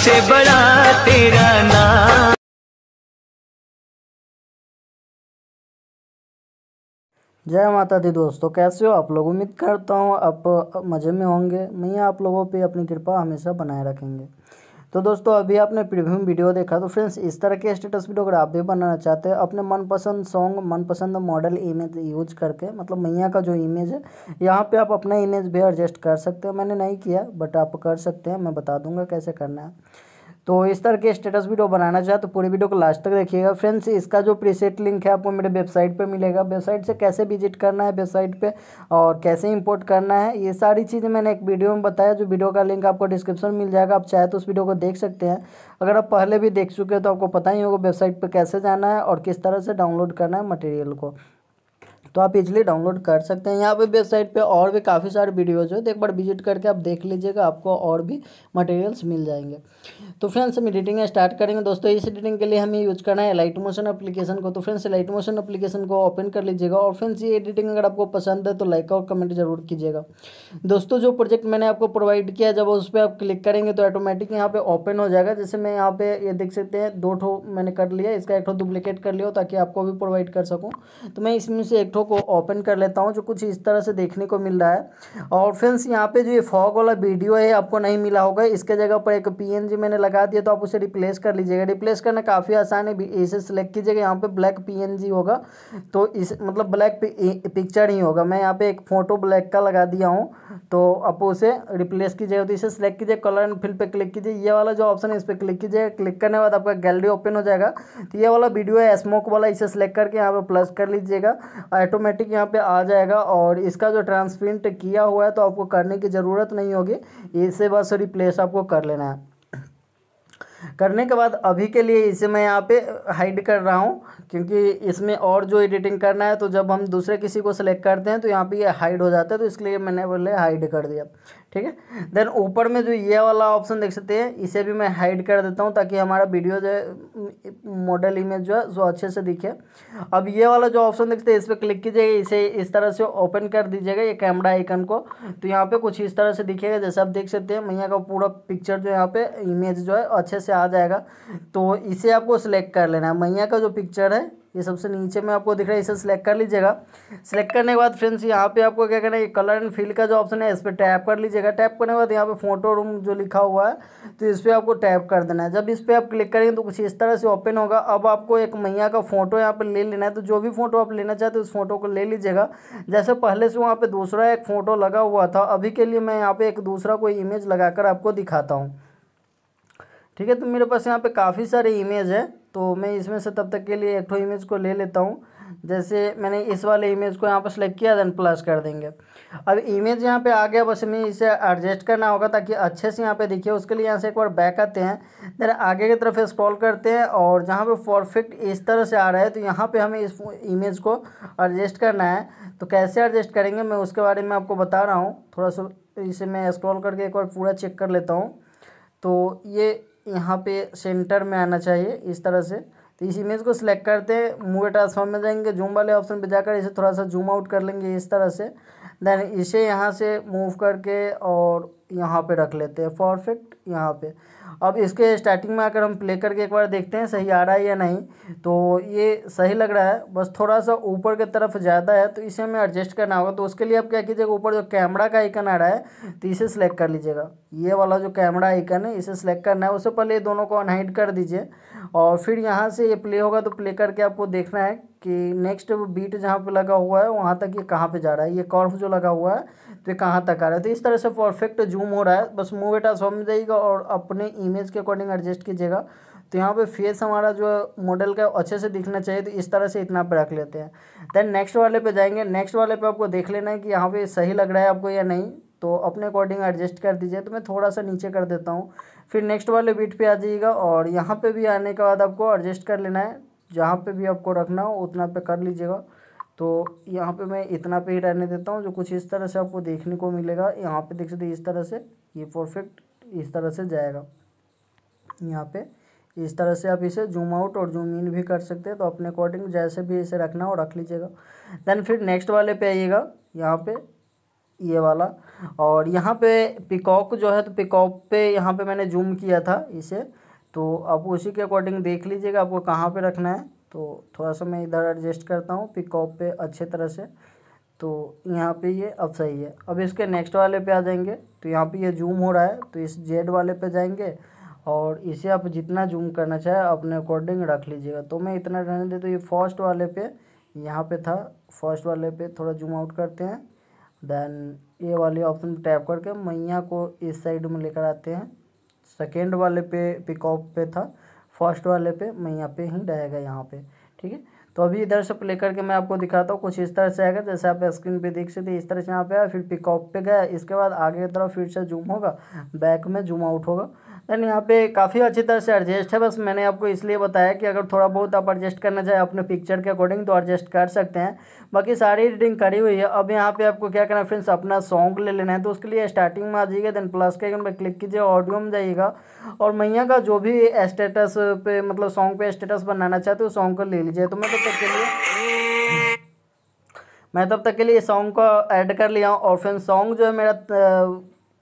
सबसे बड़ा तेरा नाम जय माता दी दोस्तों कैसे हो आप लोग उम्मीद करता हूँ आप मज़े में होंगे मैं आप लोगों पे अपनी कृपा हमेशा बनाए रखेंगे तो दोस्तों अभी आपने प्रीव्यू वीडियो देखा तो फ्रेंड्स इस तरह के स्टेटस वीडियो अगर आप भी बनाना चाहते हैं अपने मनपसंद सॉन्ग मनपसंद मॉडल इमेज यूज करके मतलब मैया का जो इमेज है यहाँ पे आप अपना इमेज भी एडजस्ट कर सकते हैं मैंने नहीं किया बट आप कर सकते हैं मैं बता दूंगा कैसे करना है तो इस तरह के स्टेटस वीडियो बनाना चाहे तो पूरी वीडियो को लास्ट तक देखिएगा फ्रेंड्स इसका जो प्रीसेट लिंक है आपको मेरे वेबसाइट पर मिलेगा वेबसाइट से कैसे विजिट करना है वेबसाइट पर और कैसे इंपोर्ट करना है ये सारी चीज़ें मैंने एक वीडियो में बताया जो वीडियो का लिंक आपको डिस्क्रिप्शन मिल जाएगा आप चाहे तो उस वीडियो को देख सकते हैं अगर आप पहले भी देख चुके हैं तो आपको पता ही होगा वेबसाइट पर कैसे जाना है और किस तरह से डाउनलोड करना है मटेरियल को तो आप इजिली डाउनलोड कर सकते हैं यहाँ पे वेबसाइट पे और भी काफ़ी सारे वीडियोज़ हैं तो एक बार विजिट करके आप देख लीजिएगा आपको और भी मटेरियल्स मिल जाएंगे तो फ्रेंड्स हम एडिटिंग स्टार्ट करेंगे दोस्तों इस एडिटिंग के लिए हमें यूज़ करना है लाइट मोशन अपलीकेशन को तो फ्रेंड्स लाइट मोशन अपलीकेशन को ओपन कर लीजिएगा और फ्रेंड्स ये एडिटिंग अगर आपको पसंद है तो लाइक और कमेंट जरूर कीजिएगा दोस्तों जो प्रोजेक्ट मैंने आपको प्रोवाइड किया जब उस पर आप क्लिक करेंगे तो ऑटोमेटिक यहाँ पे ओपन हो जाएगा जैसे मैं यहाँ पे ये देख सकते हैं दो ठो मैंने कर लिया इसका एक ठो डुप्लीकेट कर लिया ताकि आपको भी प्रोवाइड कर सकूँ तो मैं इसमें से एक टेक्स्टों को ओपन कर लेता हूँ जो कुछ इस तरह से देखने को मिल रहा है और फ्रेंड्स यहाँ पे जो ये फॉग वाला वीडियो है आपको नहीं मिला होगा इसके जगह पर एक पीएनजी मैंने लगा दिया तो आप उसे रिप्लेस कर लीजिएगा रिप्लेस करना काफ़ी आसान है इसे सेलेक्ट कीजिएगा यहाँ पर ब्लैक पी होगा तो इस मतलब ब्लैक पिक्चर ही होगा मैं यहाँ पर एक फ़ोटो ब्लैक का लगा दिया हूँ तो आप उसे रिप्लेस कीजिएगा तो इसे सेलेक्ट कीजिए कलर एंड फिल पर क्लिक कीजिए ये वाला जो ऑप्शन है इस पर क्लिक कीजिएगा क्लिक करने बाद आपका गैलरी ओपन हो जाएगा तो ये वाला वीडियो है स्मोक वाला इसे सेलेक्ट करके यहाँ पर प्लस कर लीजिएगा ऑटोमेटिक यहाँ पे आ जाएगा और इसका जो ट्रांसप्रिंट किया हुआ है तो आपको करने की ज़रूरत नहीं होगी इसे बस रिप्लेस आपको कर लेना है करने के बाद अभी के लिए इसे मैं यहाँ पे हाइड कर रहा हूँ क्योंकि इसमें और जो एडिटिंग करना है तो जब हम दूसरे किसी को सिलेक्ट करते हैं तो यहाँ पे ये हाइड हो जाता है तो इसके लिए मैंने बोले हाइड कर दिया ठीक है देन ऊपर में जो ये वाला ऑप्शन देख सकते हैं इसे भी मैं हाइड कर देता हूँ ताकि हमारा वीडियो जो मॉडल इमेज जो है जो अच्छे से दिखे अब ये वाला जो ऑप्शन देखते हैं इस पर क्लिक कीजिएगा इसे इस तरह से ओपन कर दीजिएगा ये कैमरा आइकन को तो यहाँ पर कुछ इस तरह से दिखेगा जैसे आप देख सकते हैं मैया का पूरा पिक्चर जो यहाँ पे इमेज जो है अच्छे से से आ जाएगा तो इसे आपको सिलेक्ट कर लेना है मैया का जो पिक्चर है ये सबसे नीचे में आपको दिख रहा है इसे सिलेक्ट कर लीजिएगा सिलेक्ट करने के बाद फ्रेंड्स यहाँ पे आपको क्या करना है कलर एंड फील का जो ऑप्शन है इस पर टैप कर लीजिएगा टैप करने के बाद यहाँ पे फोटो रूम जो लिखा हुआ है तो इस पर आपको टैप कर देना है जब इस पर आप क्लिक करेंगे तो कुछ इस तरह से ओपन होगा अब आपको एक मैया का फोटो यहाँ पर ले लेना है तो जो भी फोटो आप लेना चाहते हो उस फोटो को ले लीजिएगा जैसे पहले से वहाँ पर दूसरा एक फ़ोटो लगा हुआ था अभी के लिए मैं यहाँ पर एक दूसरा कोई इमेज लगाकर आपको दिखाता हूँ ठीक है तो मेरे पास यहाँ पे काफ़ी सारे इमेज है तो मैं इसमें से तब तक के लिए एक इमेज को ले लेता हूँ जैसे मैंने इस वाले इमेज को यहाँ पर सेलेक्ट किया देन प्लस कर देंगे अब इमेज यहाँ पे आ गया बस हमें इसे एडजस्ट करना होगा ताकि अच्छे से यहाँ पे दिखे उसके लिए यहाँ से एक बार बैक आते हैं देन आगे की तरफ स्क्रॉल करते हैं और जहाँ पे परफेक्ट इस तरह से आ रहा है तो यहाँ पे हमें इस इमेज को एडजस्ट करना है तो कैसे एडजस्ट करेंगे मैं उसके बारे में आपको बता रहा हूँ थोड़ा सा इसे मैं स्क्रॉल करके एक बार पूरा चेक कर लेता हूँ तो ये यहाँ पे सेंटर में आना चाहिए इस तरह से तो इस इमेज को सिलेक्ट करते हैं मूवे ट्रांसफॉर्म में जाएंगे जूम वाले ऑप्शन पे जाकर इसे थोड़ा सा जूम आउट कर लेंगे इस तरह से देन इसे यहाँ से मूव करके और यहाँ पे रख लेते हैं परफेक्ट यहाँ पे अब इसके स्टार्टिंग में अगर हम प्ले करके एक बार देखते हैं सही आ रहा है या नहीं तो ये सही लग रहा है बस थोड़ा सा ऊपर की तरफ ज़्यादा है तो इसे हमें एडजस्ट करना होगा तो उसके लिए आप क्या कीजिएगा ऊपर जो कैमरा का आइकन आ रहा है तो इसे सेलेक्ट कर लीजिएगा ये वाला जो कैमरा आइकन है इसे सेलेक्ट करना है उससे पहले ये दोनों को अनहाइड कर दीजिए और फिर यहाँ से ये प्ले होगा तो प्ले करके आपको देखना है कि नेक्स्ट बीट जहाँ पे लगा हुआ है वहाँ तक ये कहाँ पे जा रहा है ये कॉर्फ जो लगा हुआ है तो ये कहाँ तक आ रहा है तो इस तरह से परफेक्ट जूम हो रहा है बस मूव एटा समझ जाइएगा और अपने इमेज के अकॉर्डिंग एडजस्ट कीजिएगा तो यहाँ पे फेस हमारा जो मॉडल का अच्छे से दिखना चाहिए तो इस तरह से इतना पे रख लेते हैं देन नेक्स्ट वाले पे जाएंगे नेक्स्ट वाले पे आपको देख लेना है कि यहाँ पे सही लग रहा है आपको या नहीं तो अपने अकॉर्डिंग एडजस्ट कर दीजिए तो मैं थोड़ा सा नीचे कर देता हूँ फिर नेक्स्ट वाले बीट पर आ जाइएगा और यहाँ पर भी आने के बाद आपको एडजस्ट कर लेना है जहाँ पर भी आपको रखना हो उतना पे कर लीजिएगा तो यहाँ पर मैं इतना पे ही रहने देता हूँ जो कुछ इस तरह से आपको देखने को मिलेगा यहाँ पर देख सकते इस तरह से ये परफेक्ट इस तरह से जाएगा यहाँ पे इस तरह से आप इसे जूम आउट और जूम इन भी कर सकते हैं तो अपने अकॉर्डिंग जैसे भी इसे रखना हो रख लीजिएगा देन फिर नेक्स्ट वाले पे आइएगा यहाँ पे ये वाला और यहाँ पे पिकॉक जो है तो पिकॉक पे यहाँ पे मैंने जूम किया था इसे तो आप उसी के अकॉर्डिंग देख लीजिएगा आपको कहाँ पर रखना है तो थोड़ा सा मैं इधर एडजस्ट करता हूँ पिकॉक पे अच्छे तरह से तो यहाँ पे ये अब सही है अब इसके नेक्स्ट वाले पे आ जाएंगे तो यहाँ पे ये जूम हो रहा है तो इस जेड वाले पे जाएंगे और इसे आप जितना जूम करना चाहे अपने अकॉर्डिंग रख लीजिएगा तो मैं इतना रहने दे तो ये फर्स्ट वाले पे यहाँ पे था फर्स्ट वाले पे थोड़ा जूम आउट करते हैं देन ए वाले ऑप्शन टैप करके मैया को इस साइड में लेकर आते हैं सेकेंड वाले पे पिकऑप पे था फर्स्ट वाले पे मैया पे ही रहेगा यहाँ पे ठीक है तो अभी इधर से प्ले करके मैं आपको दिखाता हूँ कुछ इस तरह से आएगा जैसे आप स्क्रीन पे देख सकते इस तरह से यहाँ पे आया फिर पिकअप पे गया इसके बाद आगे की तरफ फिर से जूम होगा बैक में जूम आउट होगा एंड यहाँ पे काफ़ी अच्छी तरह से एडजस्ट है बस मैंने आपको इसलिए बताया कि अगर थोड़ा बहुत आप एडजस्ट करना चाहें अपने पिक्चर के अकॉर्डिंग तो एडजस्ट कर सकते हैं बाकी सारी रीडिंग करी हुई है अब यहाँ पे आपको क्या करना है फ्रेंड्स अपना सॉन्ग ले लेना है तो उसके लिए स्टार्टिंग में आ जाइएगा देन प्लस के आइकन पर क्लिक कीजिए ऑडियो में जाइएगा और मैया का जो भी स्टेटस पे मतलब सॉन्ग पे स्टेटस बनाना चाहते हो सॉन्ग को ले लीजिए तो मैं तब तक के लिए मैं तब तक के लिए सॉन्ग को ऐड कर लिया हूँ और फिर सॉन्ग जो है मेरा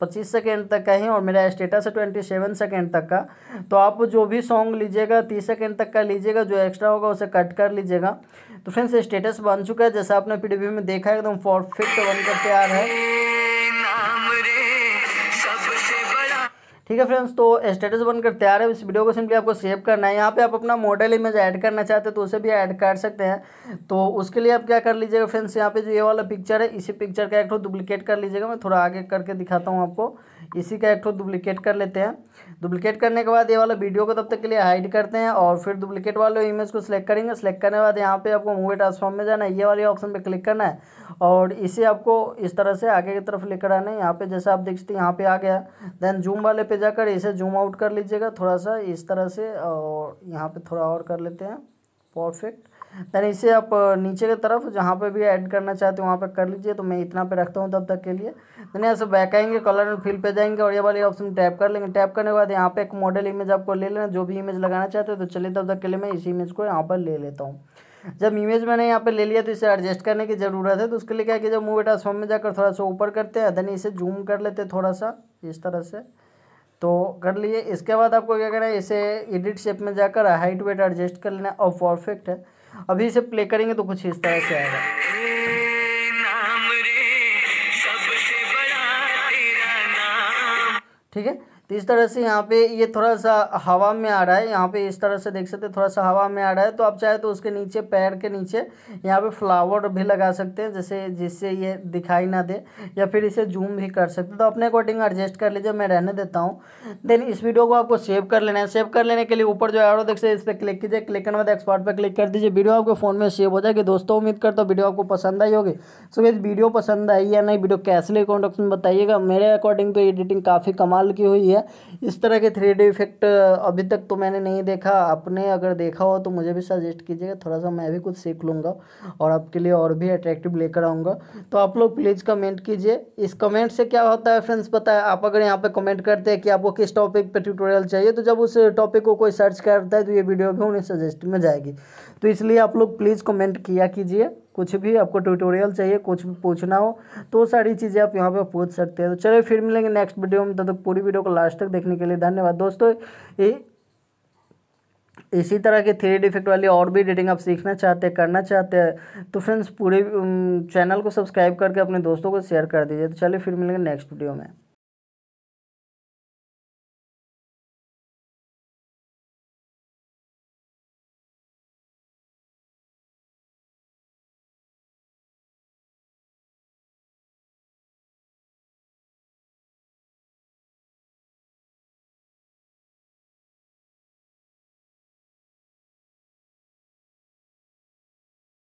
पच्चीस सेकेंड तक का ही और मेरा स्टेटस है ट्वेंटी सेवन सेकेंड तक का तो आप जो भी सॉन्ग लीजिएगा तीस सेकेंड तक का लीजिएगा जो एक्स्ट्रा होगा उसे कट कर लीजिएगा तो फ्रेंड्स स्टेटस बन चुका है जैसा आपने पीडीबी में देखा है एकदम परफेक्ट बन करके आ है ठीक है फ्रेंड्स तो स्टेटस बनकर तैयार है इस वीडियो को सिंपली आपको सेव करना है यहाँ पे आप अपना मॉडल इमेज ऐड करना चाहते हैं तो उसे भी ऐड कर सकते हैं तो उसके लिए आप क्या कर लीजिएगा फ्रेंड्स यहाँ पे जो ये वाला पिक्चर है इसी पिक्चर का एक डुप्लीकेट कर लीजिएगा मैं थोड़ा आगे करके दिखाता हूँ आपको इसी का एक डुप्लीकेट कर लेते हैं डुप्लीकेट करने के बाद ये वाला वीडियो को तब तक के लिए हाइड करते हैं और फिर डुप्लीकेट वाले इमेज को सिलेक्ट करेंगे सिलेक्ट करने के बाद यहाँ पे आपको मूवी ट्रांसफॉर्म में जाना है ये वाले ऑप्शन पर क्लिक करना है और इसे आपको इस तरह से आगे की तरफ लेकर आना है यहाँ पे जैसे आप देख सकते हैं यहाँ पे आ गया देन जूम वाले पे जाकर इसे जूम आउट कर लीजिएगा थोड़ा सा इस तरह से और यहाँ पे थोड़ा और कर लेते हैं परफेक्ट देन इसे आप नीचे की तरफ जहाँ पे भी ऐड करना चाहते हो वहाँ पे कर लीजिए तो मैं इतना पे रखता हूँ तब तक के लिए देन ऐसे बैक आएंगे कलर एंड फिल पे जाएंगे और ये वाली ऑप्शन टैप कर लेंगे टैप करने के बाद यहाँ पे एक मॉडल इमेज आपको ले लेना जो भी इमेज लगाना चाहते हो तो चलिए तब तक के लिए मैं इसी इमेज को यहाँ पर ले लेता हूँ जब इमेज मैंने यहाँ पे ले लिया तो इसे एडजस्ट करने की ज़रूरत है तो उसके लिए क्या कि जब मूव सॉम में जाकर थोड़ा सा ऊपर करते हैं देन इसे जूम कर लेते हैं थोड़ा सा इस तरह से तो कर लिए इसके बाद आपको क्या करना है इसे एडिट शेप में जाकर हाइट वेट एडजस्ट कर लेना और परफेक्ट है अभी इसे प्ले करेंगे तो कुछ इस तरह से आएगा ठीक है तो इस तरह से यहाँ पे ये थोड़ा सा हवा में आ रहा है यहाँ पे इस तरह से देख सकते हैं थोड़ा सा हवा में आ रहा है तो आप चाहे तो उसके नीचे पैर के नीचे यहाँ पे फ्लावर भी लगा सकते हैं जैसे जिससे ये दिखाई ना दे या फिर इसे जूम भी कर सकते हैं तो अपने अकॉर्डिंग एडजस्ट कर लीजिए मैं रहने देता हूँ देन इस वीडियो को आपको सेव कर लेना है सेव कर लेने के लिए ऊपर जो है देख सकते इस पर क्लिक कीजिए क्लिक करने बाद एक्सपर्ट पर क्लिक कर दीजिए वीडियो आपके फ़ोन में सेव हो जाएगी दोस्तों उम्मीद करता हूँ वीडियो आपको पसंद आई होगी सो ये वीडियो पसंद आई या नहीं वीडियो कैसे लिए बताइएगा मेरे अकॉर्डिंग तो एडिटिंग काफ़ी कमाल की हुई है है इस तरह के थ्री डी इफेक्ट अभी तक तो मैंने नहीं देखा आपने अगर देखा हो तो मुझे भी सजेस्ट कीजिएगा थोड़ा सा मैं भी कुछ सीख लूँगा और आपके लिए और भी अट्रैक्टिव लेकर आऊँगा तो आप लोग प्लीज़ कमेंट कीजिए इस कमेंट से क्या होता है फ्रेंड्स पता है आप अगर यहाँ पर कमेंट करते हैं कि आपको किस टॉपिक पर ट्यूटोरियल चाहिए तो जब उस टॉपिक को कोई सर्च करता है तो ये वीडियो भी उन्हें सजेस्ट में जाएगी तो इसलिए आप लोग प्लीज़ कमेंट किया कीजिए कुछ भी आपको ट्यूटोरियल चाहिए कुछ भी पूछना हो तो सारी चीज़ें आप यहाँ पे पूछ सकते हैं तो चलिए फिर मिलेंगे नेक्स्ट वीडियो में तब तो तक पूरी वीडियो को लास्ट तक देखने के लिए धन्यवाद दोस्तों ये इसी तरह के थ्री डिफेक्ट वाली और भी एडिटिंग आप सीखना चाहते हैं करना चाहते हैं तो फ्रेंड्स पूरे चैनल को सब्सक्राइब करके अपने दोस्तों को शेयर कर दीजिए तो चलिए फिर मिलेंगे नेक्स्ट वीडियो में